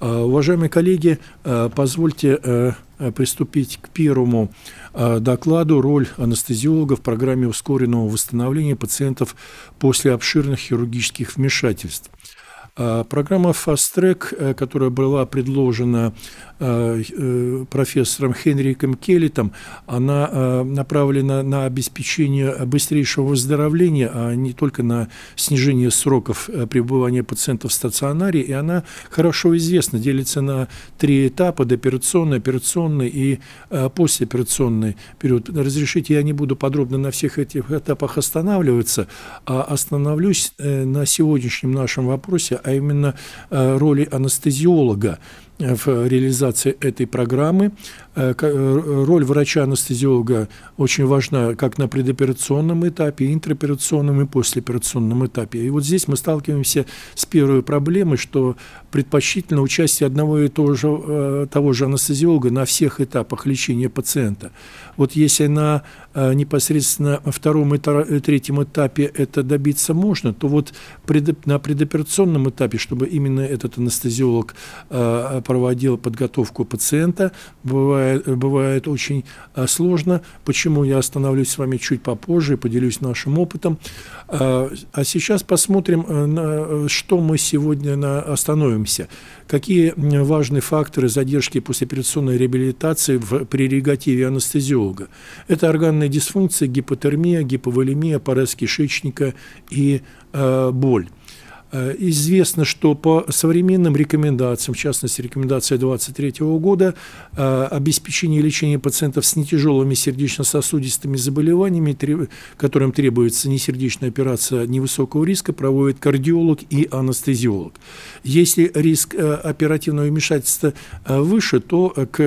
Э, уважаемые коллеги, э, позвольте э, приступить к первому докладу «Роль анестезиолога в программе ускоренного восстановления пациентов после обширных хирургических вмешательств». А программа Fast Track, э, которая была предложена э, э, профессором Хенриком Келлитом, она направлена на обеспечение быстрейшего выздоровления, а не только на снижение сроков пребывания пациентов в стационаре, и она хорошо известна, делится на три этапа – доперационный, операционный и послеоперационный период. Разрешите, я не буду подробно на всех этих этапах останавливаться, а остановлюсь на сегодняшнем нашем вопросе а именно э, роли анестезиолога э, в реализации этой программы. Э, роль врача-анестезиолога очень важна как на предоперационном этапе, интраоперационном и послеоперационном этапе. И вот здесь мы сталкиваемся с первой проблемой, что предпочтительно участие одного и того же, того же анестезиолога на всех этапах лечения пациента. Вот если на э, непосредственно втором и э, третьем этапе это добиться можно, то вот на предоперационном этапе, чтобы именно этот анестезиолог э, проводил подготовку пациента, бывает, бывает очень сложно. Почему я остановлюсь с вами чуть попозже и поделюсь нашим опытом. А сейчас посмотрим, на что мы сегодня остановимся. Какие важные факторы задержки послеоперационной реабилитации в прерогативе анестезиолога? много. Это органная дисфункция, гипотермия, гиповолемия, парез кишечника и э, боль. Э, известно, что по современным рекомендациям, в частности рекомендация 2023 года, э, обеспечение лечения пациентов с нетяжелыми сердечно-сосудистыми заболеваниями, которым требуется несердечная операция невысокого риска, проводит кардиолог и анестезиолог. Если риск э, оперативного вмешательства выше, то к,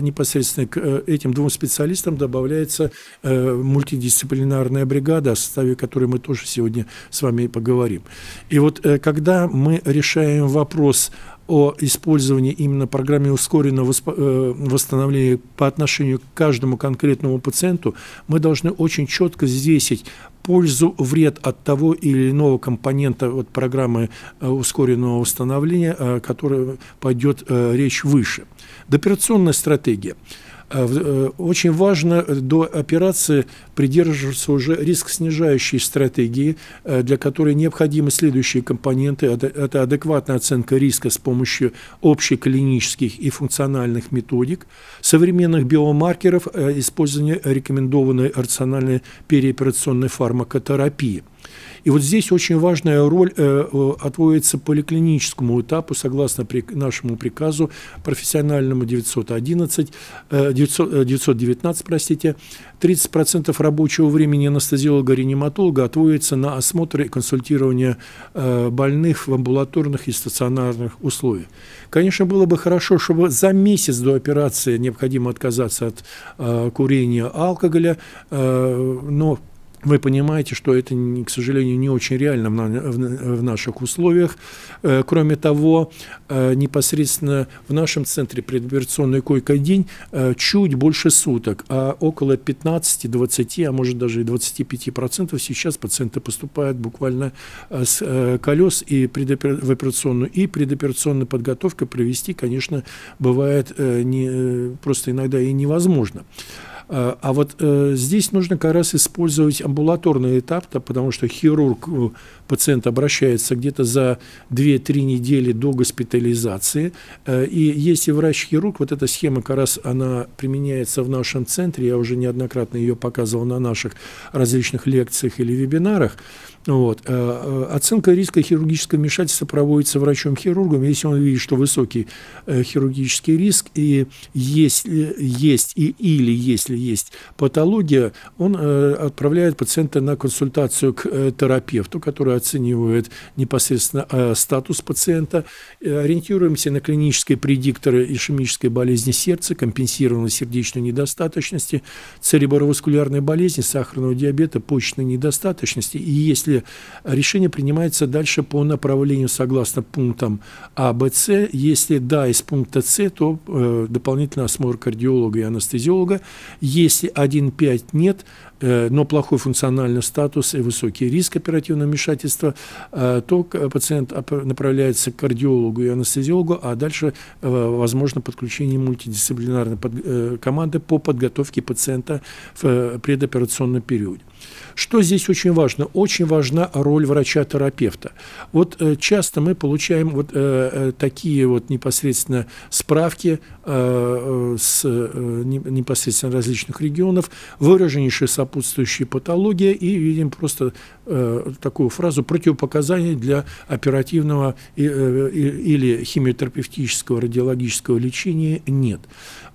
непосредственно к этим двум специалистам добавляется мультидисциплинарная бригада, о составе которой мы тоже сегодня с вами поговорим. И вот э, когда мы решаем вопрос о использовании именно программы ускоренного э, восстановления по отношению к каждому конкретному пациенту, мы должны очень четко взвесить пользу, вред от того или иного компонента вот, программы э, ускоренного восстановления, о которая пойдет речь выше. Доперационная стратегия – Э, э, очень важно э, до операции придерживаться уже риск-снижающей стратегии, для которой необходимы следующие компоненты. Это адекватная оценка риска с помощью общеклинических и функциональных методик, современных биомаркеров, использование рекомендованной рациональной переоперационной фармакотерапии. И вот здесь очень важная роль э, э, отводится поликлиническому этапу, согласно нашему приказу профессиональному 911, 900, 919, простите, 30% рабочего времени анестезиолога-реаниматолога отводится на осмотр и консультирование э, больных в амбулаторных и стационарных условиях. Конечно, было бы хорошо, чтобы за месяц до операции необходимо отказаться от курения алкоголя, но вы понимаете, что это, к сожалению, не очень реально в наших условиях. Э, кроме того, э, непосредственно в нашем центре предоперационной койко-день э, чуть больше суток, а около 15-20, а может даже и 25% сейчас пациенты поступают буквально с колес и в операционную, и предоперационная подготовка провести, конечно, бывает не, просто иногда и невозможно. А, а вот э, здесь нужно как раз использовать амбулаторный этап, потому что хирург, э, пациент обращается где-то за 2-3 недели до госпитализации. Э, и если врач-хирург, вот эта схема как раз она применяется в нашем центре, я уже неоднократно ее показывал на наших различных лекциях или вебинарах, вот. Э, э, оценка риска хирургического вмешательства проводится врачом-хирургом, если он видит, что высокий э, хирургический риск, и если есть и, или если есть патология, он отправляет пациента на консультацию к терапевту, который оценивает непосредственно статус пациента. Ориентируемся на клинические предикторы ишемической болезни сердца, компенсированной сердечной недостаточности, цереброваскулярной болезни, сахарного диабета, почечной недостаточности. И если далее, решение принимается дальше по направлению согласно пунктам А, Б, С. Если да, из пункта С, то э, дополнительный осмотр кардиолога и анестезиолога. Если 1,5 нет, э, но плохой функциональный статус и высокий риск оперативного вмешательства, э, то э, пациент направляется к кардиологу и анестезиологу, а дальше э, возможно подключение мультидисциплинарной под, э, команды по подготовке пациента в э, предоперационном периоде. Что здесь очень важно? Очень важна роль врача-терапевта. Вот э, часто мы получаем вот э, э, такие вот непосредственно справки с непосредственно различных регионов, выраженнейшие сопутствующие патологии и видим просто такую фразу противопоказания для оперативного или химиотерапевтического радиологического лечения нет.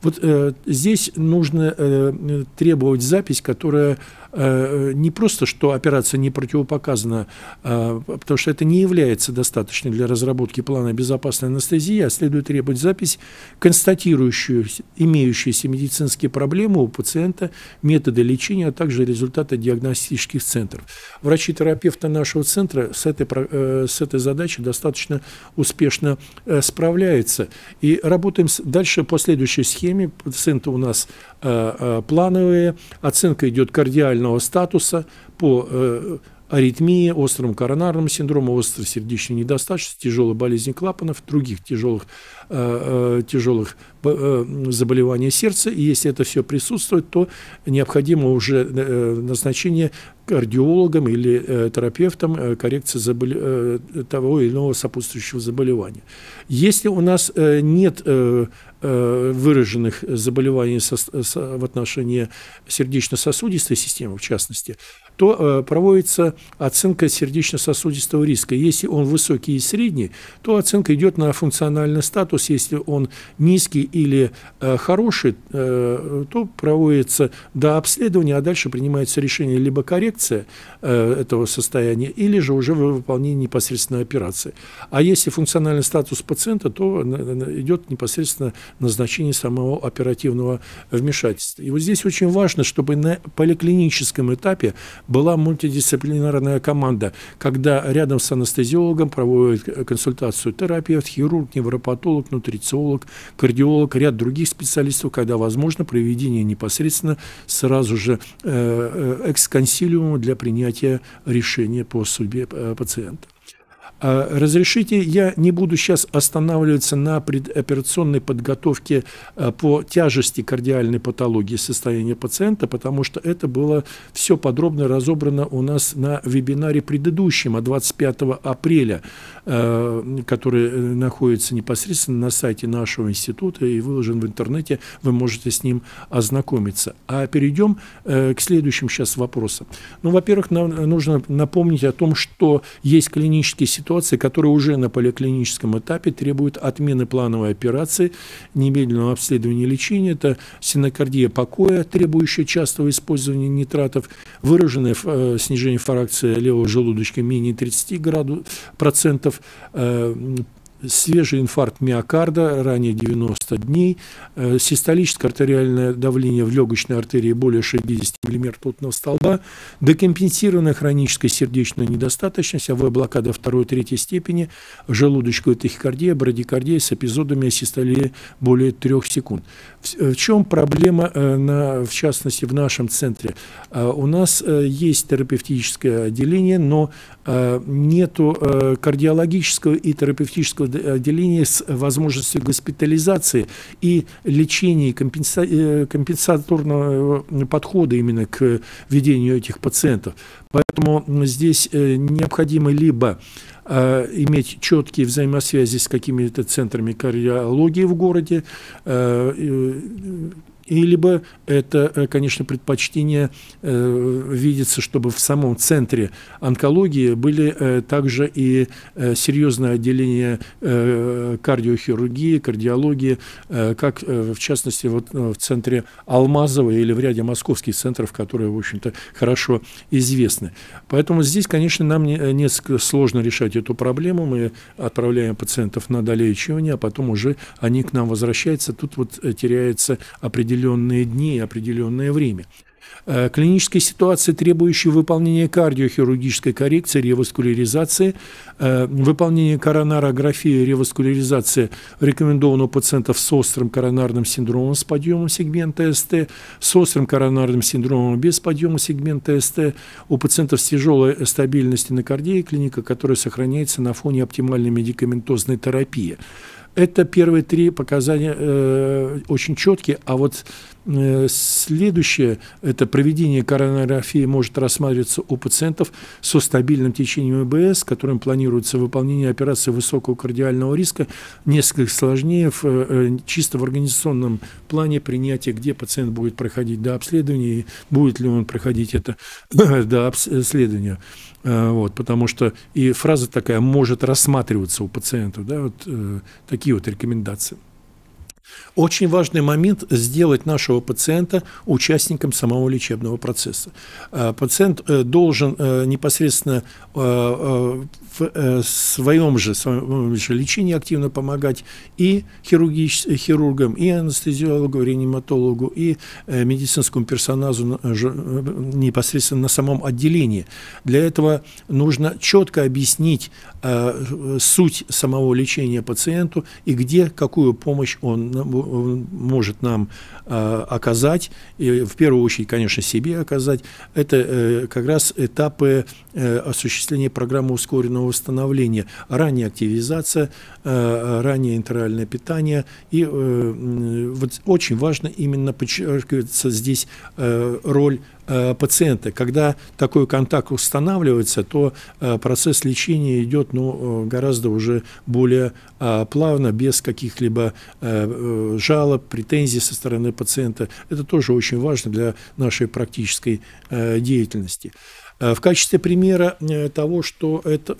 Вот здесь нужно требовать запись, которая Э, э, не просто, что операция не противопоказана, а, потому что это не является достаточным для разработки плана безопасной анестезии, а следует требовать запись, констатирующую имеющиеся медицинские проблемы у пациента, методы лечения, а также результаты диагностических центров. Врачи-терапевты нашего центра с этой, э, с этой задачей достаточно успешно справляются. И работаем дальше по следующей схеме. Пациенты у нас плановые, оценка идет кардиально больного статуса по э, аритмии, острому коронарному синдрому, острой сердечной недостаточности, тяжелой болезни клапанов, других тяжелых, э, э, тяжелых заболеваний сердца. И если это все присутствует, то необходимо уже назначение кардиологом или э, терапевтом коррекции заболе... того или иного сопутствующего заболевания. Если у нас нет Э, выраженных заболеваний в отношении сердечно-сосудистой системы, в частности, то э, проводится оценка сердечно-сосудистого риска. Если он высокий и средний, то оценка идет на функциональный статус. Если он низкий или э, хороший, э, то проводится до обследования, а дальше принимается решение либо коррекция этого состояния, или же уже выполнение непосредственно операции. А если функциональный статус пациента, то идет непосредственно назначение самого оперативного вмешательства. И вот здесь очень важно, чтобы на поликлиническом этапе была мультидисциплинарная команда, когда рядом с анестезиологом проводят э, консультацию терапевт, хирург, невропатолог, нутрициолог, кардиолог, ряд других специалистов, когда возможно проведение непосредственно сразу же э, э, эксконсилиума для принятия решения по судьбе пациента. А, разрешите, я не буду сейчас останавливаться на предоперационной подготовке а, по тяжести кардиальной патологии состояния пациента, потому что это было все подробно разобрано у нас на вебинаре предыдущем, а 25 апреля, который э, находится непосредственно на сайте нашего института и выложен в интернете, вы можете с ним ознакомиться. А перейдем э, к следующим сейчас вопросам. Ну, во-первых, нам нужно напомнить о том, что есть клинические ситуации, ситуации, которые уже на поликлиническом этапе требуют отмены плановой операции, немедленного обследования и лечения. Это синокардия покоя, требующая частого использования нитратов, выраженное э, снижение фракции левого желудочка менее 30%, градусов, процентов, э, свежий инфаркт миокарда, ранее 90 дней, э, систолическое артериальное давление в легочной артерии более 60 мм ртутного столба, декомпенсированная хроническая сердечная недостаточность, АВ-блокада 2 третьей степени, желудочковая тахикардия, брадикардия с эпизодами систолии более 3 секунд. Э, в чем проблема, э, на, в частности, в нашем центре? У нас есть терапевтическое отделение, но нет кардиологического и терапевтического отделении э, с возможностью госпитализации и лечения компенса... Э, компенсаторного э, подхода именно к ведению этих пациентов. Поэтому здесь необходимо либо иметь четкие взаимосвязи с какими-то центрами кардиологии в городе, и либо это, э, конечно, предпочтение э, видится, чтобы в самом центре онкологии были э, также и серьезные отделения кардиохирургии, кардиологии, как в частности вот в центре Алмазова или в ряде московских центров, которые, в общем-то, хорошо известны. Поэтому здесь, конечно, нам несколько сложно решать эту проблему. Мы отправляем пациентов на долечивание, а потом уже они к нам возвращаются. Тут вот теряется определенная определенные дни и определенное время. Э, клинические ситуации, требующие выполнения кардиохирургической коррекции, реваскуляризации, э, выполнение коронарографии, реваскуляризации рекомендовано у пациентов с острым коронарным синдромом с подъемом сегмента СТ, с острым коронарным синдромом без подъема сегмента СТ, у пациентов с тяжелой стабильностью на кардиоклиника, которая сохраняется на фоне оптимальной медикаментозной терапии. Это первые три показания э, очень четкие, а вот Э, следующее – это проведение коронарографии может рассматриваться у пациентов со стабильным течением ИБС, которым планируется выполнение операции высокого кардиального риска, несколько сложнее в, э, э, чисто в организационном плане принятия, где пациент будет проходить до обследования и будет ли он проходить это до обследования. Вот, потому что и фраза такая может рассматриваться у пациентов. Да, вот, такие вот рекомендации. Очень важный момент – сделать нашего пациента участником самого лечебного процесса. Э, пациент э, должен э, непосредственно в своем же, своем же лечении активно помогать и хирургич, хирургам, и анестезиологу, реаниматологу, и медицинскому персонажу непосредственно на самом отделении. Для этого нужно четко объяснить Э, суть самого лечения пациенту и где какую помощь он может нам э, оказать, и в первую очередь, конечно, себе оказать. Это э, как раз этапы осуществления программы ускоренного восстановления, ранняя активизация, раннее интеральное питание. И вот очень важно именно подчеркивается здесь роль Э, пациента. Когда такой контакт устанавливается, то э, процесс лечения идет ну, э, гораздо уже более плавно, без каких-либо жалоб, претензий со стороны пациента. Это тоже очень важно для нашей практической деятельности. В качестве примера того, что это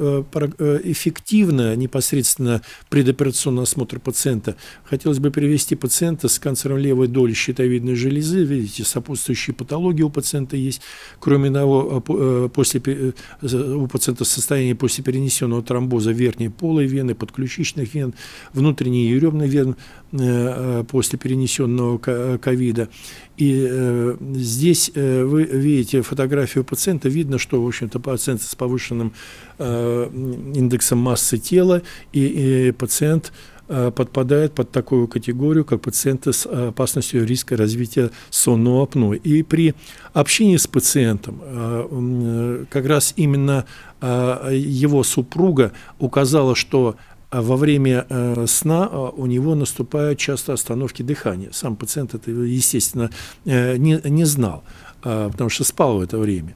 эффективно непосредственно предоперационный осмотр пациента, хотелось бы привести пациента с канцером левой доли щитовидной железы, видите, сопутствующие патологии у пациента, пациента есть. Кроме того, а, э, после, э, у пациента состояние после перенесенного тромбоза верхней полой вены, подключичных вен, внутренней и ребной вен э, после перенесенного ковида. И здесь вы видите фотографию пациента, видно, что, в общем-то, пациент с повышенным индексом массы тела и, и пациент Э, подпадает под такую категорию, как пациенты с э, опасностью риска развития сонного апноэ. И при общении с пациентом э, как раз именно его супруга указала, что во время сна у него наступают часто остановки дыхания. Сам пациент это, естественно, не, не знал, потому что спал в это время.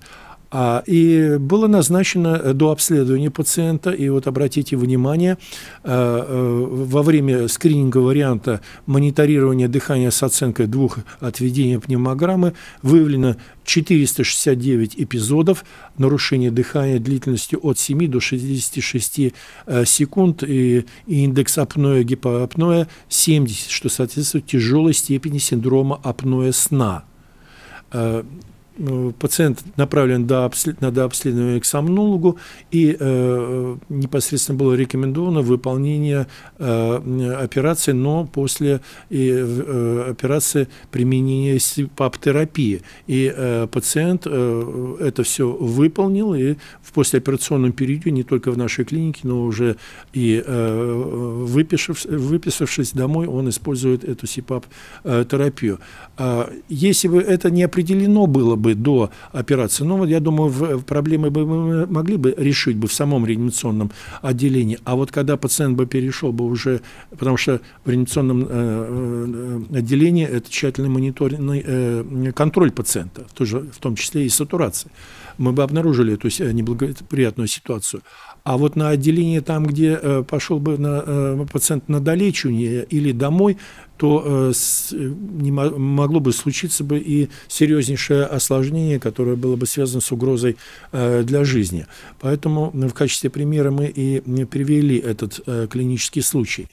А, и было назначено э, до обследования пациента, и вот обратите внимание, э, э, во время скрининга варианта мониторирования дыхания с оценкой двух отведений пневмограммы выявлено 469 эпизодов нарушения дыхания длительностью от 7 до 66 секунд, и индекс апноэ гипоапноэ 70, что соответствует тяжелой степени синдрома апноэ сна Э, пациент направлен до обследования к сомнологу, и э, э, непосредственно было рекомендовано выполнение операции, но после э, операции применения СИПАП-терапии. И пациент это все выполнил, и в послеоперационном периоде не только в нашей клинике, но уже и э, выписав, выписавшись домой, он использует эту СИПАП-терапию. А, если бы это не определено было бы до операции. Но я думаю, э, проблемы бы мы могли бы решить бы в самом реанимационном отделении. А вот когда пациент бы перешел бы уже, потому что в реанимационном э, э, отделении это тщательный мониторинг, контроль пациента, тоже, в том числе и сатурации. Мы бы обнаружили эту неблагоприятную ситуацию. А вот на отделение там, где э, пошел бы на, э, пациент на долечивание или домой, то э, не могло бы случиться бы и серьезнейшее осложнение, которое было бы связано с угрозой для жизни. Поэтому в качестве примера мы и привели этот клинический случай.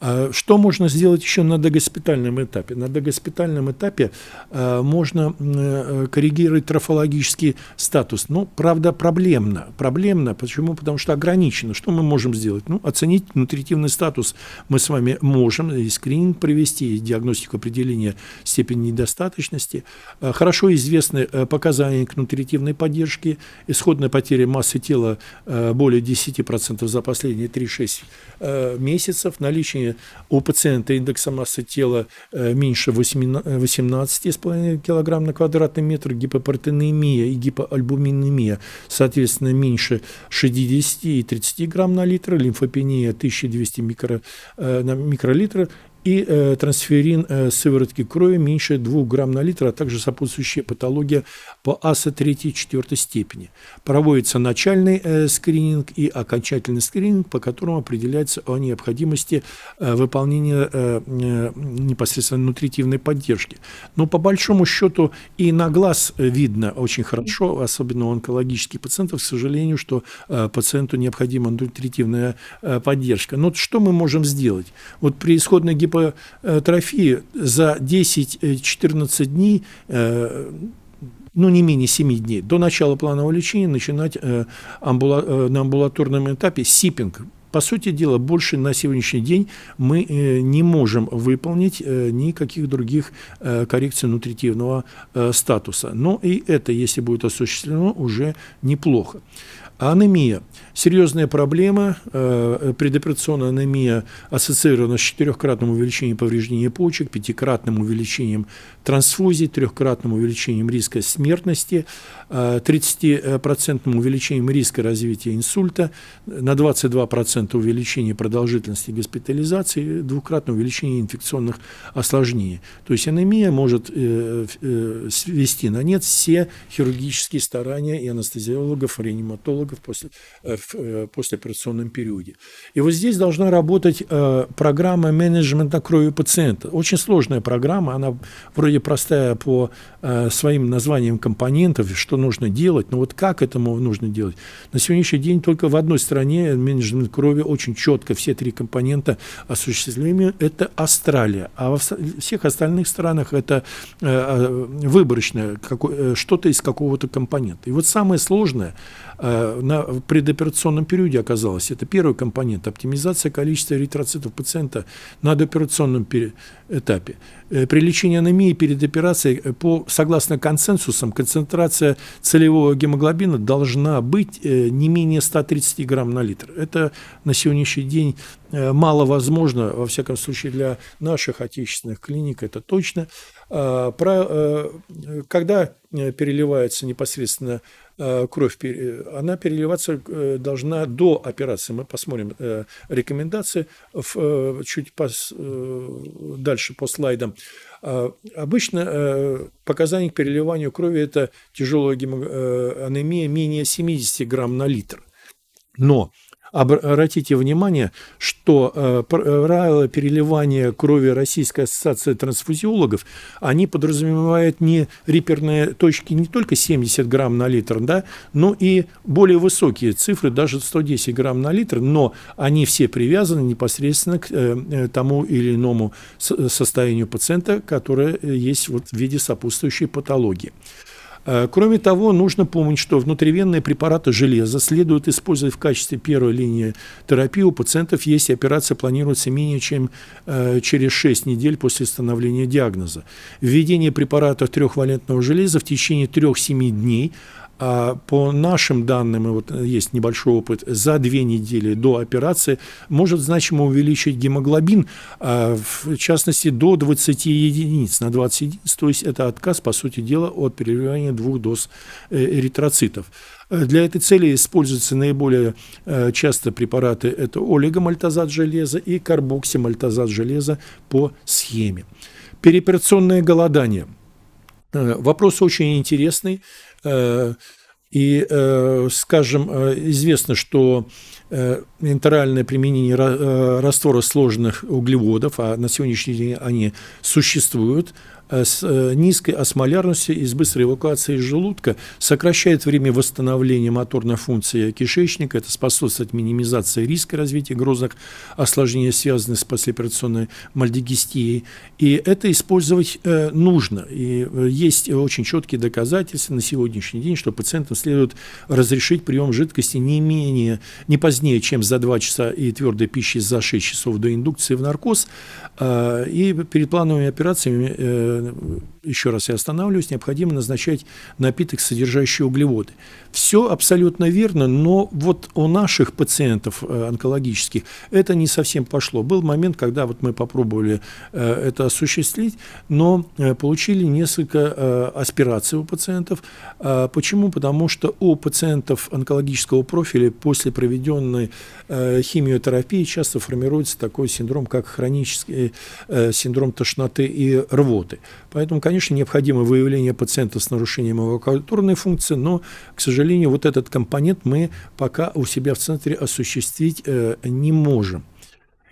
А, что можно сделать еще на догоспитальном этапе? На догоспитальном этапе а, можно э, коррегировать трофологический статус. но, ну, правда, проблемно. Проблемно. Почему? Потому что ограничено. Что мы можем сделать? Ну, оценить нутритивный статус мы с вами можем. И скрининг провести, и диагностику определения степени недостаточности. А, хорошо известны э, показания к нутритивной поддержке. Исходная потеря массы тела э, более 10% за последние 3-6 месяцев. Наличие если у пациента индекса массы тела э, меньше 18,5 э, кг на квадратный метр, гипопротеинемия и гипоальбуминемия, соответственно, меньше 60 и 30 грамм на литр, лимфопения 1200 микро, э, на микролитр и э, трансферин э, сыворотки крови меньше 2 грамм на литр, а также сопутствующая патология по АСА 3-4 степени. Проводится начальный э, скрининг и окончательный скрининг, по которому определяется о необходимости э, выполнения э, э, непосредственно нутритивной поддержки. Но по большому счету и на глаз видно очень хорошо, особенно у онкологических пациентов, к сожалению, что э, пациенту необходима нутритивная э, поддержка. Но вот что мы можем сделать? Вот при исходной гипотезе об э, за 10-14 э, дней э, ну, не менее 7 дней, до начала планового лечения начинать э, амбула, э, на амбулаторном этапе сиппинг. По сути дела, больше на сегодняшний день мы э, не можем выполнить э, никаких других э, коррекций нутритивного э, статуса. Но и это, если будет осуществлено, уже неплохо. Анемия. Серьезная проблема, э, предоперационная анемия ассоциирована с четырехкратным увеличением повреждения почек, пятикратным увеличением трансфузии, трехкратным увеличением риска смертности, 30% э, увеличением риска развития инсульта, на 22% увеличение продолжительности госпитализации, двукратное увеличение инфекционных осложнений. То есть анемия может э, свести на нет все хирургические старания и анестезиологов, реаниматологов, психологов после, э, в э, послеоперационном периоде. И вот здесь должна работать э, программа менеджмента крови пациента. Очень сложная программа, она вроде простая по своим названиям компонентов, что нужно делать, но вот как этому нужно делать. На сегодняшний день только в одной стране менеджмент крови очень четко все три компонента осуществлены. Это Австралия. А во всех остальных странах это выборочное, что-то из какого-то компонента. И вот самое сложное – Э, на предоперационном периоде оказалось. Это первый компонент – оптимизация количества эритроцитов пациента на дооперационном этапе. Э, при лечении анемии перед операцией, э, по, согласно консенсусам, концентрация целевого гемоглобина должна быть не менее 130 грамм на литр. Это на сегодняшний день мало возможно, во всяком случае для наших отечественных клиник это точно. А, когда переливается непосредственно Э, кровь, она переливаться э, должна до операции. Мы посмотрим э, рекомендации чуть пос, дальше по слайдам. А, обычно показания к переливанию крови – это тяжелая гемог... анемия менее 70 грамм на литр. Но обратите внимание, что э, э, правила переливания крови Российской ассоциации трансфузиологов, они подразумевают не реперные точки не только 70 грамм на литр, да, но и более высокие цифры, даже 110 грамм на литр, но они все привязаны непосредственно к э, тому или иному состоянию пациента, которое есть вот в виде сопутствующей патологии. Э, кроме того, нужно помнить, что внутривенные препараты железа следует использовать в качестве первой линии терапии у пациентов, если операция планируется менее чем э, через 6 недель после становления диагноза. Введение препаратов трехвалентного железа в течение 3-7 дней а по нашим данным, и вот есть небольшой опыт, за две недели до операции может значимо увеличить гемоглобин, а, в частности, до 20 единиц. На 20 единиц, то есть это отказ, по сути дела, от переливания двух доз э, эритроцитов. Э, для этой цели используются наиболее э, часто препараты – это олигомальтазат железа и карбоксимальтазат железа по схеме. Переоперационное голодание – Вопрос очень интересный. И, э, скажем, э, известно, что э, интеральное применение раствора сложных углеводов, а на сегодняшний день они существуют, Э, с э, низкой осмолярностью и с быстрой эвакуацией из желудка, сокращает время восстановления моторной функции кишечника, это способствует минимизации риска развития грозных осложнений, связанных с послеоперационной мальдигистией. И это использовать э, нужно. И есть очень четкие доказательства на сегодняшний день, что пациентам следует разрешить прием жидкости не менее, не позднее, чем за 2 часа и твердой пищи за 6 часов до индукции в наркоз. И перед плановыми операциями 嗯。еще раз я останавливаюсь, необходимо назначать напиток, содержащий углеводы. Все абсолютно верно, но вот у наших пациентов э, онкологических это не совсем пошло. Был момент, когда вот мы попробовали э, это осуществить, но э, получили несколько аспираций у пациентов. Почему? Потому что у пациентов онкологического профиля после проведенной химиотерапии часто формируется такой синдром, как хронический синдром тошноты и рвоты. Поэтому, конечно, Конечно, необходимо выявление пациента с нарушением его культурной функции, но, к сожалению, вот этот компонент мы пока у себя в центре осуществить э, не можем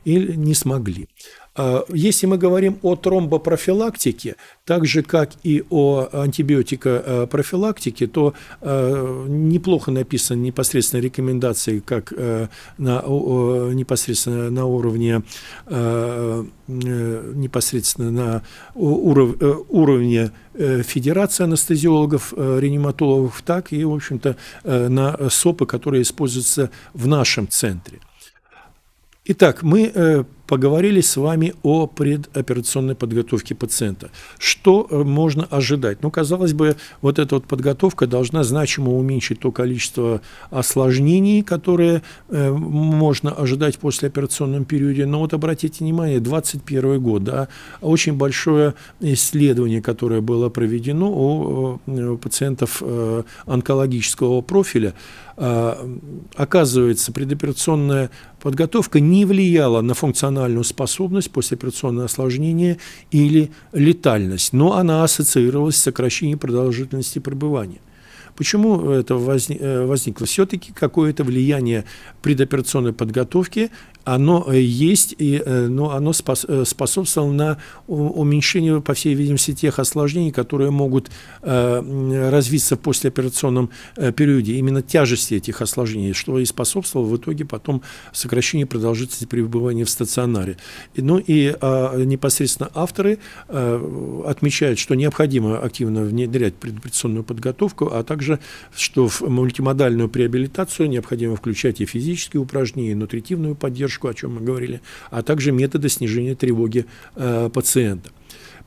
или не смогли. А, если мы говорим о тромбопрофилактике, так же как и о антибиотикопрофилактике, то а, неплохо написаны непосредственно рекомендации, как а, на, непосредственно на уровне э, непосредственно на уров, э, уровне э, Федерации анестезиологов, реаниматологов, так и, в общем-то, на СОПы, которые используются в нашем центре. Итак, мы э, поговорили с вами о предоперационной подготовке пациента. Что э, можно ожидать? Ну, казалось бы, вот эта вот подготовка должна значимо уменьшить то количество осложнений, которые э, можно ожидать в послеоперационном периоде. Но вот обратите внимание, 21 год, да, очень большое исследование, которое было проведено у, пациентов онкологического профиля, а, оказывается, предоперационная подготовка не влияла на функциональную способность послеоперационное осложнения или летальность, но она ассоциировалась с сокращением продолжительности пребывания – Почему это э, возникло? Все-таки какое-то влияние предоперационной подготовки, оно э, есть, и, э, но оно способствовало на уменьшение, по всей видимости, тех осложнений, которые могут развиться в послеоперационном периоде. Именно тяжести этих осложнений, что и способствовало в итоге потом сокращению продолжительности пребывания в стационаре. Ну и а, непосредственно авторы отмечают, что необходимо активно внедрять предоперационную подготовку, а также также, что в мультимодальную приобилитацию необходимо включать и физические упражнения, и нутритивную поддержку, о чем мы говорили, а также методы снижения тревоги э, пациента.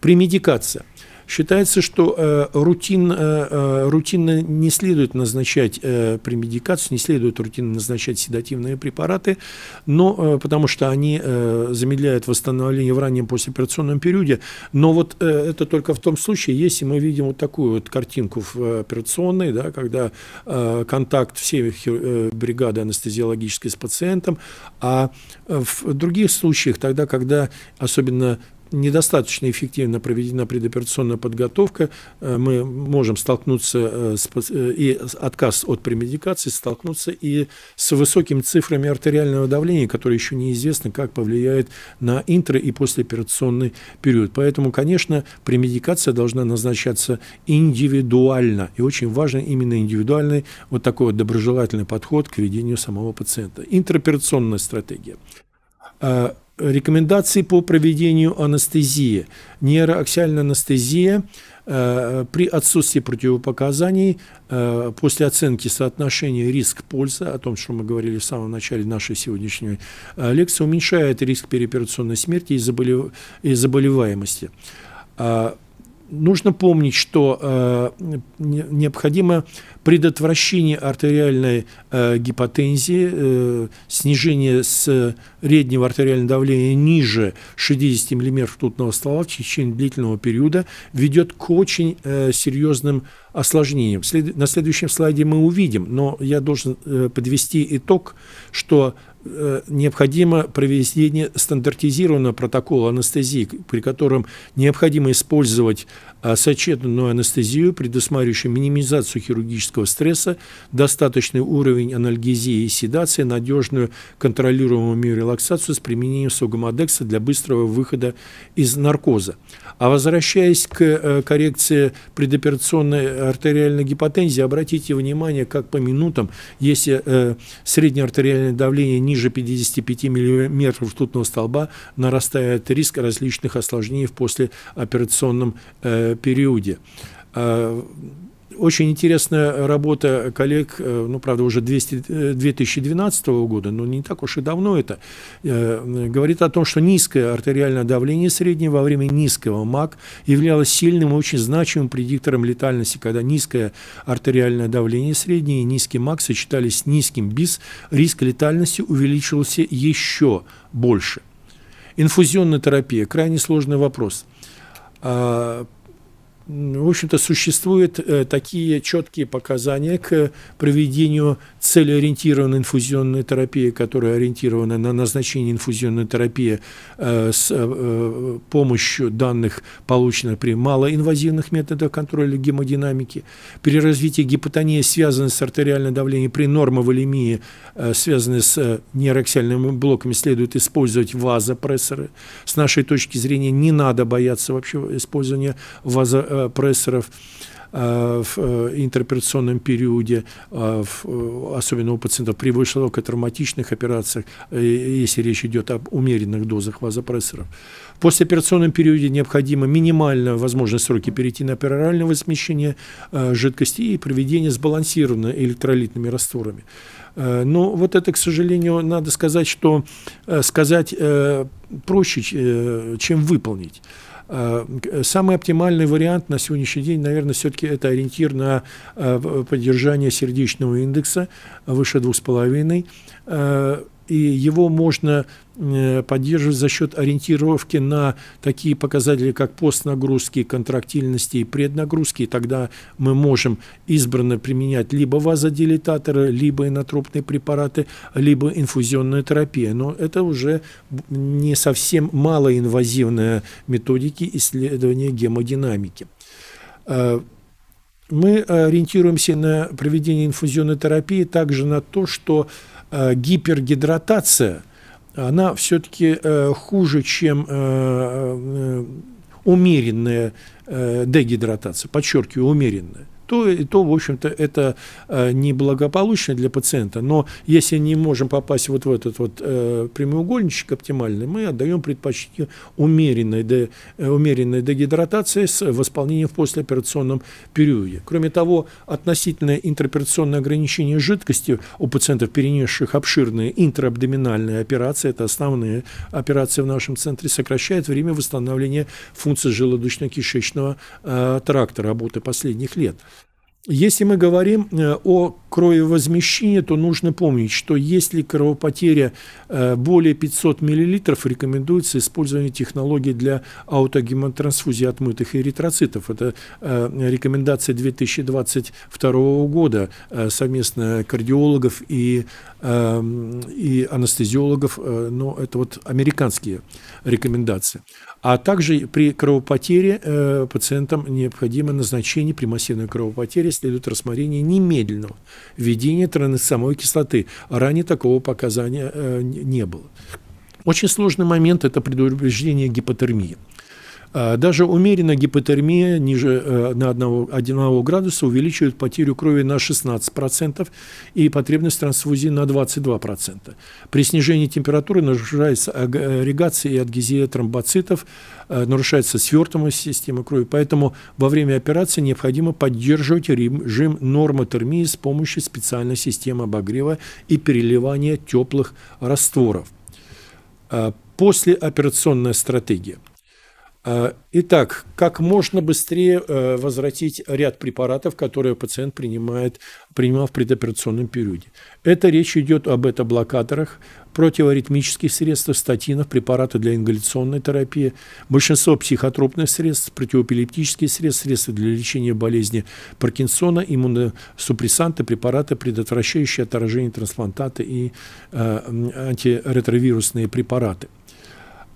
Премедикация – Считается, что э, рутин, э, э, рутинно не следует назначать э, премедикацию, не следует рутинно назначать седативные препараты, но э, потому что они э, замедляют восстановление в раннем послеоперационном периоде. Но вот э, это только в том случае, если мы видим вот такую вот картинку в операционной, да, когда э, контакт всей э, бригады анестезиологической с пациентом, а э, в других случаях, тогда, когда особенно недостаточно эффективно проведена предоперационная подготовка, э, мы можем столкнуться э, с, э, и отказ от премедикации, столкнуться и с высокими цифрами артериального давления, которые еще неизвестно, как повлияет на интро- и послеоперационный период. Поэтому, конечно, премедикация должна назначаться индивидуально. И очень важен именно индивидуальный вот такой вот доброжелательный подход к ведению самого пациента. Интраоперационная стратегия Рекомендации по проведению анестезии. Нейроаксиальная анестезия э, при отсутствии противопоказаний э, после оценки соотношения риск-польза, о том, что мы говорили в самом начале нашей сегодняшней э, лекции, уменьшает риск переоперационной смерти и, заболев... и заболеваемости. А нужно помнить, что э, необходимо предотвращение артериальной э, гипотензии, э, снижение среднего артериального давления ниже 60 мм ртутного ствола в течение длительного периода ведет к очень э, серьезным осложнениям. На следующем слайде мы увидим, но я должен э, подвести итог, что э, необходимо проведение стандартизированного протокола анестезии, при котором необходимо использовать а сочетанную анестезию, предусматривающую минимизацию хирургического стресса, достаточный уровень анальгезии и седации, надежную контролируемую миорелаксацию с применением сугамодекса для быстрого выхода из наркоза. А возвращаясь к э, коррекции предоперационной артериальной гипотензии, обратите внимание, как по минутам, если э, среднее артериальное давление ниже 55 мм ртутного столба, нарастает риск различных осложнений после операционном э, периоде. А, очень интересная работа коллег, э, ну, правда, уже 200, 2012 э, года, но не так уж и давно это, э, говорит о том, что низкое артериальное давление среднее во время низкого МАК являлось сильным и очень значимым предиктором летальности, когда низкое артериальное давление среднее и низкий МАК сочетались с низким БИС, риск летальности увеличился еще больше. Инфузионная терапия – крайне сложный вопрос а, – в общем-то, существуют э, такие четкие показания к проведению целеориентированной инфузионной терапии, которая ориентирована на назначение инфузионной терапии э, с э, помощью данных, полученных при малоинвазивных методах контроля гемодинамики. При развитии гипотонии, связанной с артериальным давлением, при нормоволемии, связанной с нейроаксиальными блоками, следует использовать вазопрессоры. С нашей точки зрения не надо бояться вообще использования вазопрессоров Э, прессоров э, в э, интероперационном периоде, особенно у пациентов при высокотравматичных операциях, если речь идет об умеренных дозах вазопрессоров. В постоперационном периоде необходимо минимально возможные сроки перейти на пероральное смещение жидкости и проведение сбалансированно электролитными растворами. Но вот это, к сожалению, надо сказать, что сказать проще, чем выполнить. Э, самый оптимальный вариант на сегодняшний день, наверное, все-таки это ориентир на э, поддержание сердечного индекса выше 2,5 и его можно э, поддерживать за счет ориентировки на такие показатели, как постнагрузки, контрактильности и преднагрузки. И тогда мы можем избранно применять либо вазодилататоры, либо инотропные препараты, либо инфузионную терапию. Но это уже не совсем малоинвазивная методики исследования гемодинамики. Э, мы ориентируемся на проведение инфузионной терапии также на то, что Э, гипергидратация, она все-таки э, хуже, чем э, умеренная дегидратация, подчеркиваю, умеренная то, и то в общем-то, это э, неблагополучно для пациента. Но если не можем попасть вот в этот вот э, прямоугольничек оптимальный, мы отдаем предпочтение умеренной, де, э, умеренной дегидратации с восполнением в послеоперационном периоде. Кроме того, относительное интероперационное ограничение жидкости у пациентов, перенесших обширные интраабдоминальные операции, это основные операции в нашем центре, сокращает время восстановления функции желудочно-кишечного э, тракта работы последних лет. Если мы говорим э, о крововозмещении, то нужно помнить, что если кровопотеря э, более 500 мл, рекомендуется использование технологии для аутогемотрансфузии отмытых эритроцитов. Это э, рекомендация 2022 года совместно кардиологов и, эм, и анестезиологов, но это вот американские рекомендации. А также при кровопотере э, пациентам необходимо назначение при массивной кровопотере, следует рассмотрение немедленного введения транексамовой кислоты. Ранее такого показания э, не было. Очень сложный момент – это предупреждение гипотермии. А, даже умеренная гипотермия ниже э, на 1, 1 градуса увеличивает потерю крови на 16% и потребность трансфузии на 22%. При снижении температуры нарушается агрегация э, и адгезия тромбоцитов, э, нарушается свертываемость системы крови. Поэтому во время операции необходимо поддерживать режим нормотермии с помощью специальной системы обогрева и переливания теплых растворов. А, Послеоперационная стратегия – Э, итак, как можно быстрее э, возвратить ряд препаратов, которые пациент принимает, принимал в предоперационном периоде. Это речь идет об бета-блокаторах, противоритмических средствах, статинов, препараты для ингаляционной терапии, большинство психотропных средств, противоэпилептические средства, средства для лечения болезни Паркинсона, иммуносупрессанты, препараты, предотвращающие отторжение трансплантата и э, антиретровирусные препараты.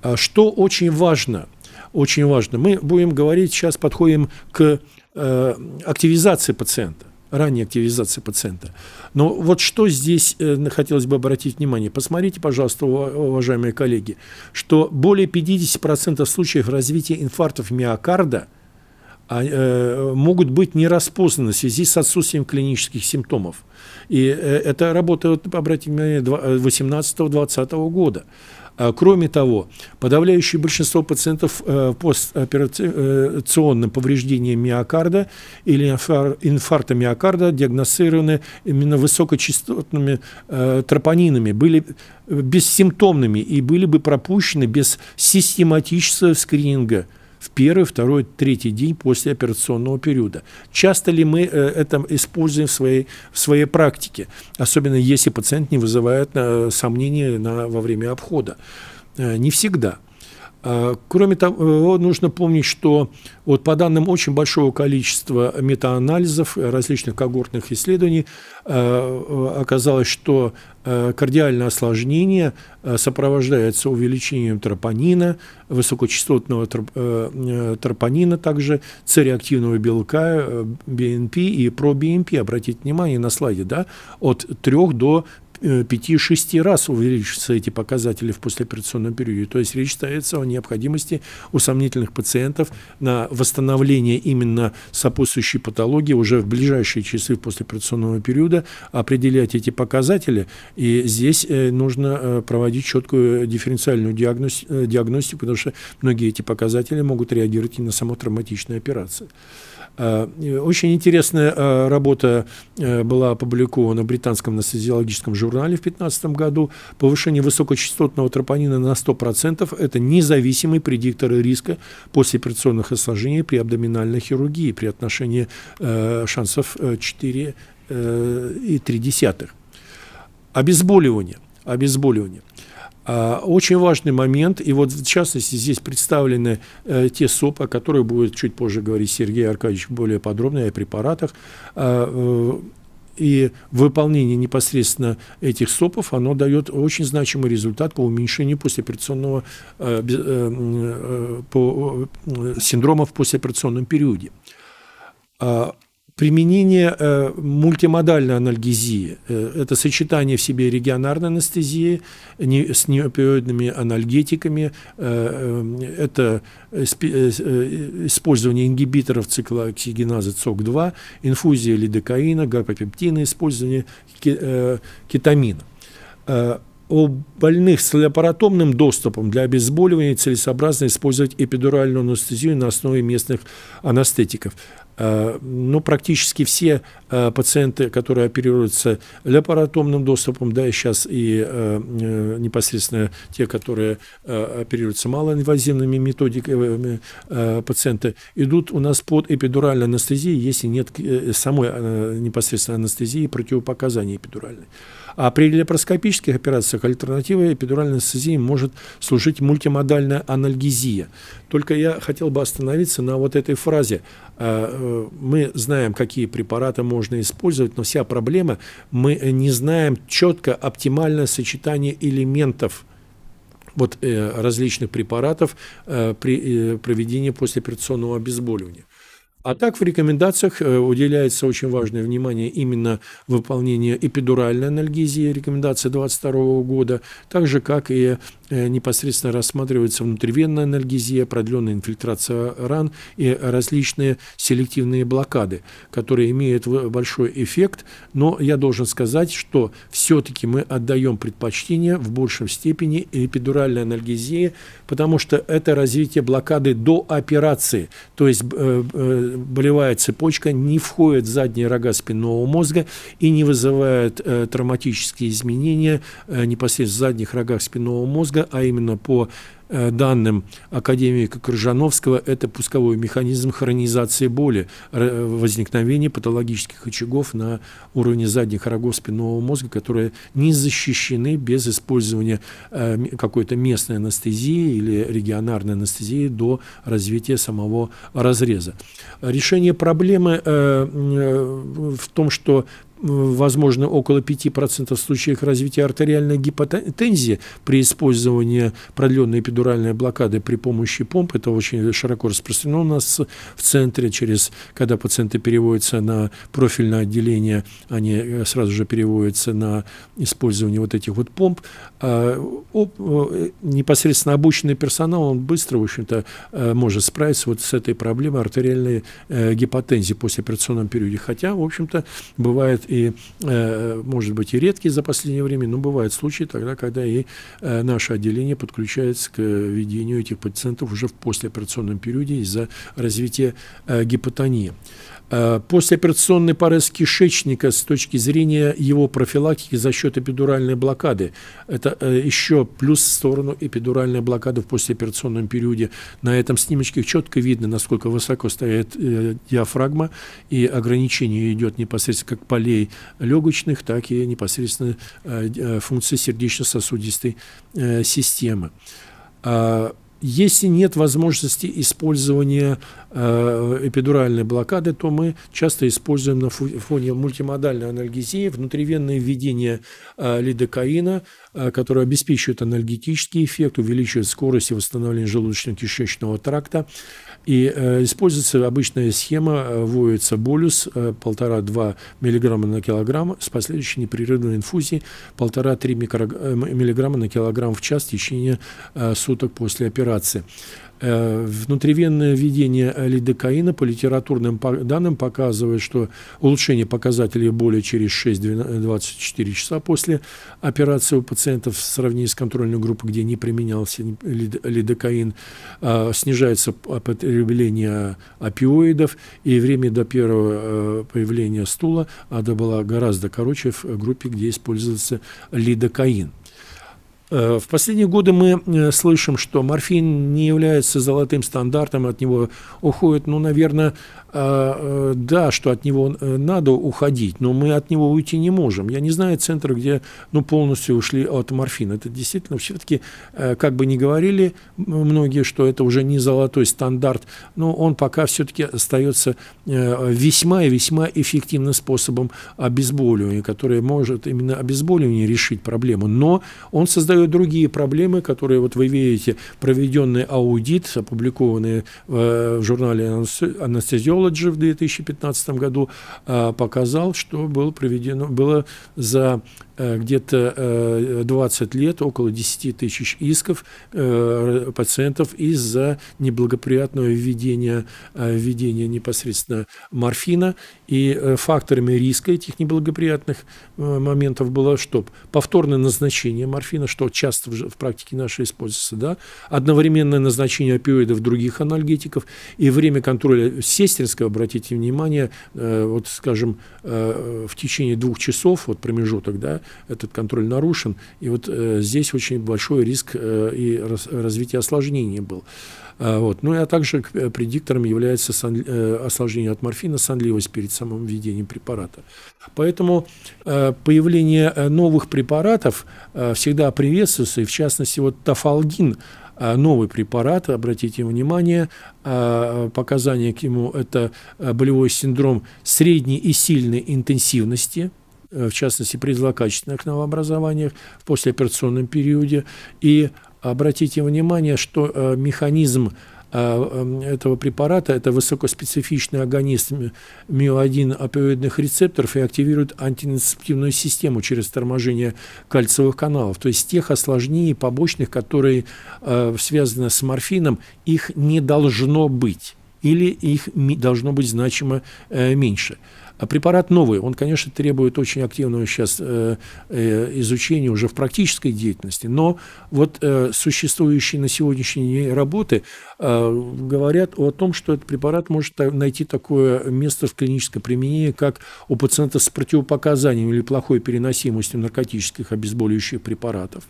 А что очень важно – очень важно. Мы будем говорить, сейчас подходим к э, активизации пациента ранней активизации пациента. Но вот что здесь э, хотелось бы обратить внимание. Посмотрите, пожалуйста, уважаемые коллеги, что более 50% случаев развития инфарктов миокарда а, э, могут быть не распознаны в связи с отсутствием клинических симптомов. И э, это работа, вот, обратите внимание, 18-20 э, года. А, кроме того, подавляющее большинство пациентов э, постоперационным повреждением миокарда или инфаркта миокарда диагностированы именно высокочастотными э, тропонинами, были бессимптомными и были бы пропущены без систематического скрининга – в первый, второй, третий день после операционного периода. Часто ли мы э, это используем в своей, в своей практике, особенно если пациент не вызывает э, сомнений на, во время обхода? Э, не всегда. А, кроме того, э, нужно помнить, что вот по данным очень большого количества метаанализов, э, различных когортных исследований, э, оказалось, что кардиальное осложнение сопровождается увеличением тропонина, высокочастотного тропонина, также цереактивного белка, BNP и про БНП. Обратите внимание на слайде, да, от 3 до 5-6 э, раз увеличатся эти показатели в послеоперационном периоде. То есть речь ставится о необходимости у сомнительных пациентов на восстановление именно сопутствующей патологии уже в ближайшие часы послеоперационного периода определять эти показатели. И здесь э, нужно э, проводить четкую дифференциальную диагностику, потому что многие эти показатели могут реагировать и на само травматичные операции. Э, очень интересная э, работа э, была опубликована в британском анестезиологическом журнале в 2015 году. Повышение высокочастотного тропонина на 100% – это независимый предиктор риска послеоперационных осложнений при абдоминальной хирургии при отношении шансов 4 и 3 десятых. Обезболивание. Обезболивание. А, очень важный момент, и вот в частности здесь представлены э, те СОПы, о которых будет чуть позже говорить Сергей Аркадьевич более подробно, и о препаратах. Э, э, и выполнение непосредственно этих СОПов, оно дает очень значимый результат по уменьшению послеоперационного, э, э, по, синдромов в послеоперационном периоде. А, Применение э, мультимодальной анальгезии э, это сочетание в себе регионарной анестезии с неопиоидными анальгетиками, э, это использование ингибиторов циклооксигеназы ЦОК-2, инфузия лидокаина, гапопептина, использование кетамина у больных с лапаротомным доступом для обезболивания целесообразно использовать эпидуральную анестезию на основе местных анестетиков. Э, ну, практически все э, пациенты, которые оперируются лапаротомным доступом, да, и сейчас и э, непосредственно те, которые оперируются малоинвазивными методиками, пациенты идут у нас под эпидуральной анестезией, если нет самой непосредственно анестезии и противопоказаний эпидуральной. А при лепроскопических операциях альтернативой эпидуральной анестезии может служить мультимодальная анальгезия. Только я хотел бы остановиться на вот этой фразе. А, э, мы знаем, какие препараты можно использовать, но вся проблема, мы не знаем четко оптимальное сочетание элементов – вот, э, различных препаратов э, при проведении послеоперационного обезболивания. А так в рекомендациях э, уделяется очень важное внимание именно выполнению эпидуральной анальгезии, рекомендация 22 года, так же, как и Э, непосредственно рассматриваются внутривенная анальгезия, продленная инфильтрация ран и различные селективные блокады, которые имеют большой эффект. Но я должен сказать, что все-таки мы отдаем предпочтение в большем степени эпидуральной анальгезии, потому что это развитие блокады до операции. То есть э, э, болевая цепочка не входит в задние рога спинного мозга и не вызывает травматические изменения непосредственно в задних рогах спинного мозга, ОСК, а именно по э, данным академика Крыжановского, это пусковой механизм хронизации боли, возникновение патологических очагов на уровне задних рогов спинного мозга, которые не защищены без использования э, какой-то местной анестезии или регионарной анестезии до развития самого разреза. Решение проблемы э, в том, что возможно, около 5% случаев развития артериальной гипотензии при использовании продленной эпидуральной блокады при помощи помп. Это очень широко распространено у нас в центре, через, когда пациенты переводятся на профильное отделение, они э, сразу же переводятся на использование вот этих вот помп. А, об, э, непосредственно обученный персонал, он быстро, в общем-то, э, может справиться вот с этой проблемой артериальной гипотензии после операционном периоде. Хотя, в общем-то, бывает и, э, может быть, и редкие за последнее время, но бывают случаи тогда, когда и э, наше отделение подключается к ведению этих пациентов уже в послеоперационном периоде из-за развития э, гипотонии. Э, Послеоперационный порез кишечника с точки зрения его профилактики за счет эпидуральной блокады. Это э, еще плюс в сторону эпидуральной блокады в послеоперационном периоде. На этом снимочке четко видно, насколько высоко стоит э, диафрагма, и ограничение идет непосредственно как полей легочных, так и непосредственно функции сердечно-сосудистой системы а, если нет возможности использования Э, эпидуральной блокады, то мы часто используем на фоне мультимодальной анальгезии внутривенное введение э, лидокаина, э, которое обеспечивает анальгетический эффект, увеличивает скорость восстановления желудочно-кишечного тракта. И используется обычная схема, вводится болюс 1,5-2 мг на килограмм с последующей непрерывной инфузией 1,5-3 мг на килограмм в час в течение суток после операции. Э, внутривенное введение лидокаина по литературным данным показывает, что улучшение показателей более через 6-24 часа после операции у пациентов в сравнении с контрольной группой, где не применялся лидокаин, э, снижается потребление опиоидов, и время до первого э, появления стула, она была гораздо короче в группе, где используется лидокаин. Э, в последние годы мы э, слышим, что морфин не является золотым стандартом, от него уходит, ну, наверное, э, да, что от него надо уходить, но мы от него уйти не можем. Я не знаю центра, где ну, полностью ушли от морфина. Это действительно все-таки, как бы ни говорили многие, что это уже не золотой стандарт, но он пока все-таки остается весьма и весьма эффективным способом обезболивания, которое может именно обезболивание решить проблему, но он создает создают другие проблемы, которые вот вы видите, проведенный аудит, опубликованный э, в журнале Anesthesiology в 2015 году, э, показал, что был проведено, было за Э, где-то 20 э, лет, около 10 тысяч исков э, пациентов из-за неблагоприятного введения, введения непосредственно морфина. И факторами риска этих неблагоприятных моментов было что? Повторное назначение морфина, что часто в практике нашей используется, да? одновременное назначение опиоидов других анальгетиков и время контроля сестринского, обратите внимание, вот, скажем, в течение двух часов, вот промежуток, да, этот контроль нарушен. И вот э, здесь очень большой риск э, и раз, развития осложнений был. А, вот. Ну и а также э, предиктором является сон, э, осложнение от морфина, сонливость перед самым введением препарата. Поэтому э, появление э, новых препаратов э, всегда приветствуется, и в частности вот тафалгин, э, новый препарат, обратите внимание, показания к нему – это болевой синдром средней и сильной интенсивности – Э, в частности, при злокачественных новообразованиях в послеоперационном периоде. И обратите внимание, что э, механизм э, этого препарата, это высокоспецифичный агонист мио-1 опиоидных рецепторов и активирует антинацептивную систему через торможение кальциевых каналов. То есть тех осложнений побочных, которые э, связаны с морфином, их не должно быть или их должно быть значимо э, меньше. А препарат новый, он, конечно, требует очень активного сейчас э, э, изучения уже в практической деятельности, но вот э, существующие на сегодняшний день работы э, говорят о том, что этот препарат может найти такое место в клиническом применении, как у пациента с противопоказанием или плохой переносимостью наркотических обезболивающих препаратов.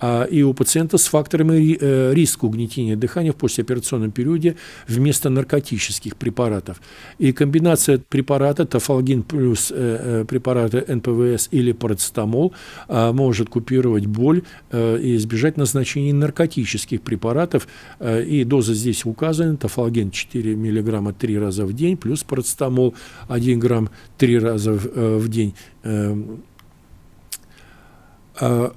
А, и у пациента с факторами э, риска угнетения дыхания в послеоперационном периоде вместо наркотических препаратов. И комбинация препарата тафалгин плюс э, э, препараты НПВС или парацетамол а, может купировать боль и избежать назначения наркотических препаратов. И доза здесь указана, тафалгин 4 мг 3 раза в день, плюс парацетамол 1 грамм 3 раза в день эм, а,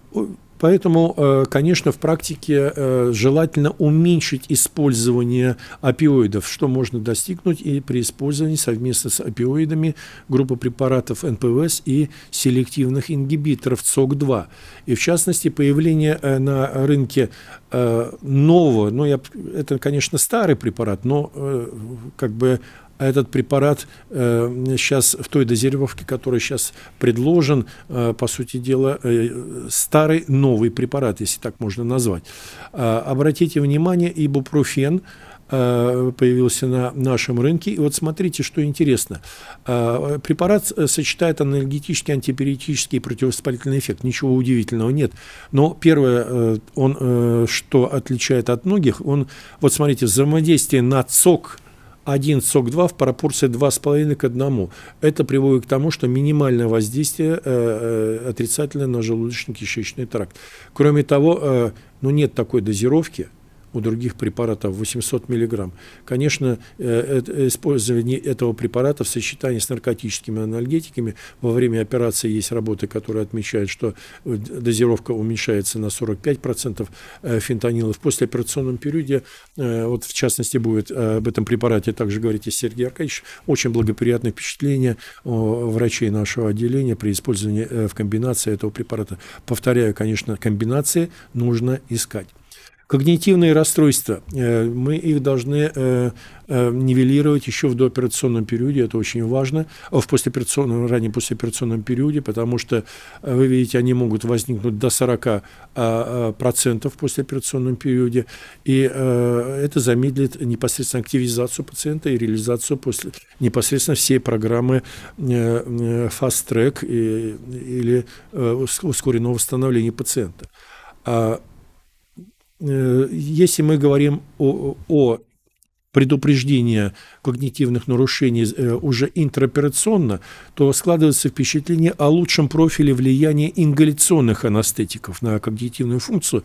Поэтому, э, конечно, в практике э, желательно уменьшить использование опиоидов, что можно достигнуть и при использовании совместно с опиоидами группы препаратов НПВС и селективных ингибиторов ЦОК-2. И в частности, появление э, на рынке нового, ну, я, это, конечно, старый препарат, но как бы а этот препарат сейчас э, в той дозировке, которая сейчас предложен, э, по сути дела, э, старый новый препарат, если так можно назвать. А, обратите внимание, ибупрофен появился на нашем рынке. И вот смотрите, что интересно. А, препарат сочетает анальгетический, антипиретический и противовоспалительный эффект. Ничего удивительного нет. Но первое, он, что отличает от многих, он, вот смотрите, взаимодействие на ЦОК – 1 СОК-2 в пропорции 2,5 к 1. Это приводит к тому, что минимальное воздействие э, э, отрицательное на желудочно-кишечный тракт. Кроме того, э, ну нет такой дозировки – у других препаратов 800 мг. Конечно, э, э, использование этого препарата в сочетании с наркотическими анальгетиками во время операции есть работы, которые отмечают, что э, дозировка уменьшается на 45% фентанилов. В послеоперационном периоде, вот в частности будет об этом препарате также говорить и Сергей Аркадьевич, очень благоприятное впечатление врачей нашего отделения при использовании в комбинации этого препарата. Повторяю, конечно, комбинации нужно искать. Когнитивные расстройства. Э, мы их должны э, э, нивелировать еще в дооперационном периоде, это очень важно, в послеоперационном, ранее послеоперационном периоде, потому что, вы видите, они могут возникнуть до 40% в послеоперационном периоде, и это замедлит непосредственно активизацию пациента и реализацию после, непосредственно всей программы Fast Track или ускоренного восстановления пациента. А Э, если мы говорим о, о предупреждения когнитивных нарушений э, уже интероперационно, то складывается впечатление о лучшем профиле влияния ингаляционных анестетиков на когнитивную функцию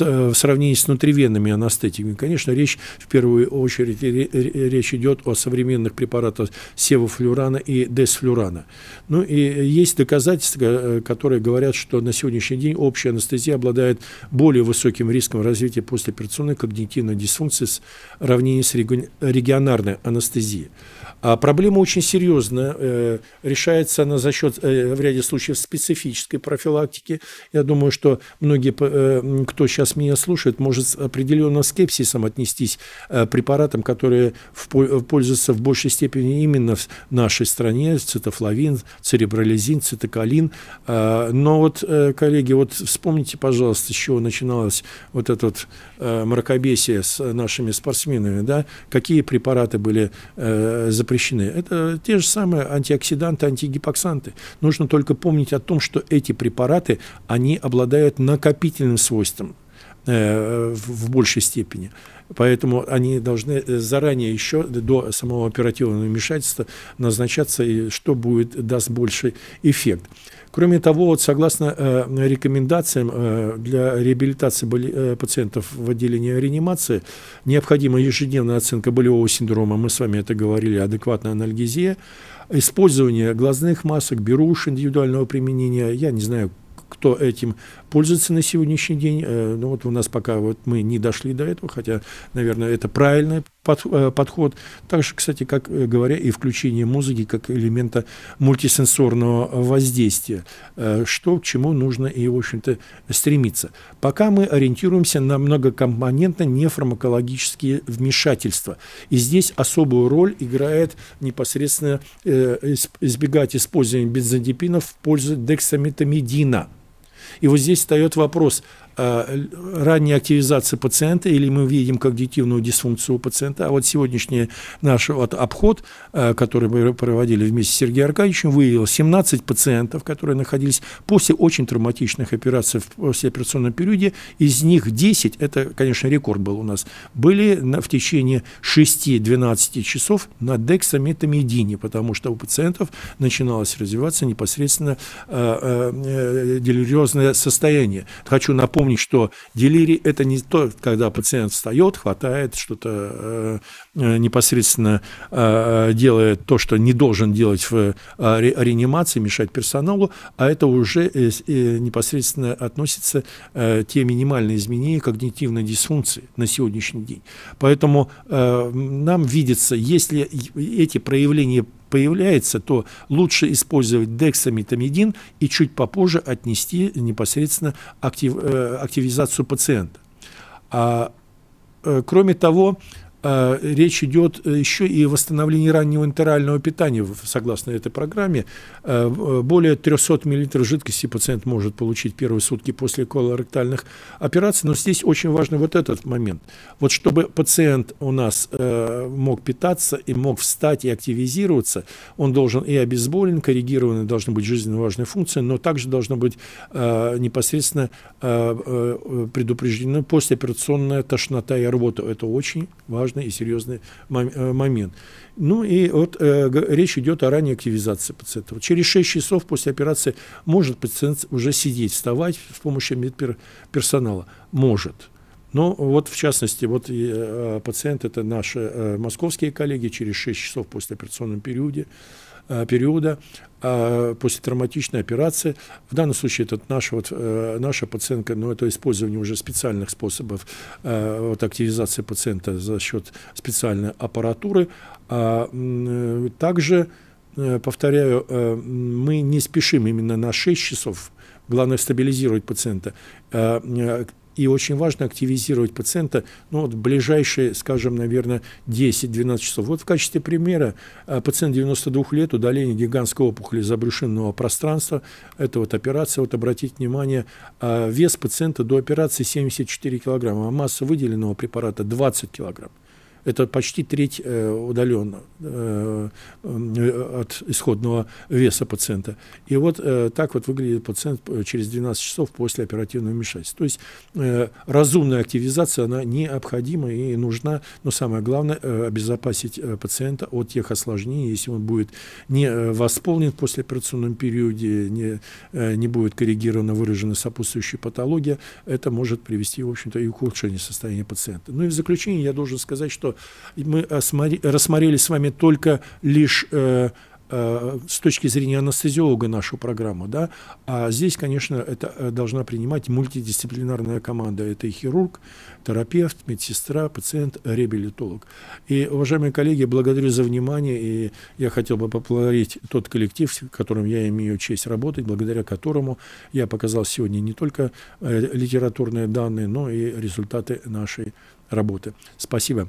э, в сравнении с внутривенными анестетиками. Конечно, речь в первую очередь речь идет о современных препаратах севофлюрана и десфлюрана. Ну и есть доказательства, э, которые говорят, что на сегодняшний день общая анестезия обладает более высоким риском развития послеоперационной когнитивной дисфункции в сравнении с региональной регионарная анестезия. А проблема очень серьезная. Э, решается она за счет, э, в ряде случаев, специфической профилактики. Я думаю, что многие, э, кто сейчас меня слушает, может с определенным скепсисом отнестись препаратам, которые пользуются в большей степени именно в нашей стране. Цитофлавин, церебролизин, цитокалин. А, но вот, коллеги, вот вспомните, пожалуйста, с чего начиналось вот это вот мракобесие с нашими спортсменами. Да? Какие препараты были запрещены запрещены. Это те же самые антиоксиданты, антигипоксанты. Нужно только помнить о том, что эти препараты, они обладают накопительным свойством э, в большей степени. Поэтому они должны э, заранее еще до самого оперативного вмешательства назначаться, и что будет, даст больший эффект. Кроме того, вот согласно э, рекомендациям э, для реабилитации боли, э, пациентов в отделении реанимации, необходима ежедневная оценка болевого синдрома, мы с вами это говорили, адекватная анальгезия, использование глазных масок, беруш индивидуального применения, я не знаю, кто этим пользуется на сегодняшний день. Э, ну вот у нас пока вот мы не дошли до этого, хотя, наверное, это правильное под, э, подход. также, кстати, как э, говоря, и включение музыки как элемента мультисенсорного воздействия, э, что к чему нужно и, в общем-то, стремиться. Пока мы ориентируемся на многокомпонентно нефармакологические вмешательства. И здесь особую роль играет непосредственно избегать использования бензодипинов в пользу дексаметамидина. И вот здесь встает вопрос – Э, ранняя активизация пациента, или мы видим когнитивную дисфункцию у пациента. А вот сегодняшний наш вот обход, э, который мы проводили вместе с Сергеем Аркадьевичем, выявил 17 пациентов, которые находились после очень травматичных операций в э, послеоперационном периоде. Из них 10, это, конечно, рекорд был у нас, были на в течение 6-12 часов на дексаметамидине, потому что у пациентов начиналось развиваться непосредственно делюриозное состояние. Хочу напомнить, помнить, что делирий – это не то, когда пациент встает, хватает что-то, э, э непосредственно э, э, делает то, что не должен делать в э, ре реанимации, мешать персоналу, а это уже непосредственно относится те минимальные изменения когнитивной дисфункции на сегодняшний день. Поэтому нам видится, если эти проявления появляется, то лучше использовать дексаметамидин и чуть попозже отнести непосредственно актив, э, активизацию пациента. А, э, кроме того, а, речь идет э, еще и о восстановлении раннего интерального питания. Согласно этой программе, а, э, более 300 мл жидкости пациент может получить первые сутки после колоректальных операций. Но здесь очень важен вот этот момент. Вот чтобы пациент у нас э, мог питаться и мог встать и активизироваться, он должен и обезболен, коррегированы должны быть жизненно важные функции, но также должно быть непосредственно э, предупреждена послеоперационная тошнота и рвота. Это очень важно важный и серьезный э, момент. Ну и вот э, речь идет о ранней активизации пациента. Вот через 6 часов после операции может пациент уже сидеть, вставать с помощью медперсонала? Может. Но вот в частности, вот э, пациент, это наши э, московские коллеги, через 6 часов после операционного э, периода, периода а, после травматичной операции. В данном случае это наша, вот, э, наша пациентка, ну, это использование уже специальных способов э, вот, активизации пациента за счет специальной аппаратуры. А, также, э, повторяю, мы не спешим именно на 6 часов. Главное стабилизировать пациента и очень важно активизировать пациента, ну, вот ближайшие, скажем, наверное, 10-12 часов. Вот в качестве примера э, пациент 92 лет, удаление гигантской опухоли забрюшинного пространства, это вот операция, вот обратите внимание, э, вес пациента до операции 74 килограмма, а масса выделенного препарата 20 килограмм это почти треть э, удален э, от исходного веса пациента. И вот э, так вот выглядит пациент через 12 часов после оперативного вмешательства. То есть разумная активизация, она необходима и нужна, но самое главное, обезопасить пациента от тех осложнений, если он будет не восполнен в послеоперационном периоде, не, не будет коррегирована выражена сопутствующая патология, это может привести, в общем-то, и ухудшение состояния пациента. Ну и в заключение я должен сказать, что мы э, рассмотрели с вами только лишь э, э, с точки зрения анестезиолога нашу программу, да, а здесь, конечно, это должна принимать мультидисциплинарная команда. Это и хирург, терапевт, медсестра, пациент, реабилитолог. И, уважаемые коллеги, благодарю за внимание, и я хотел бы поблагодарить тот коллектив, с которым я имею честь работать, благодаря которому я показал сегодня не только литературные данные, но и результаты нашей работы. Спасибо.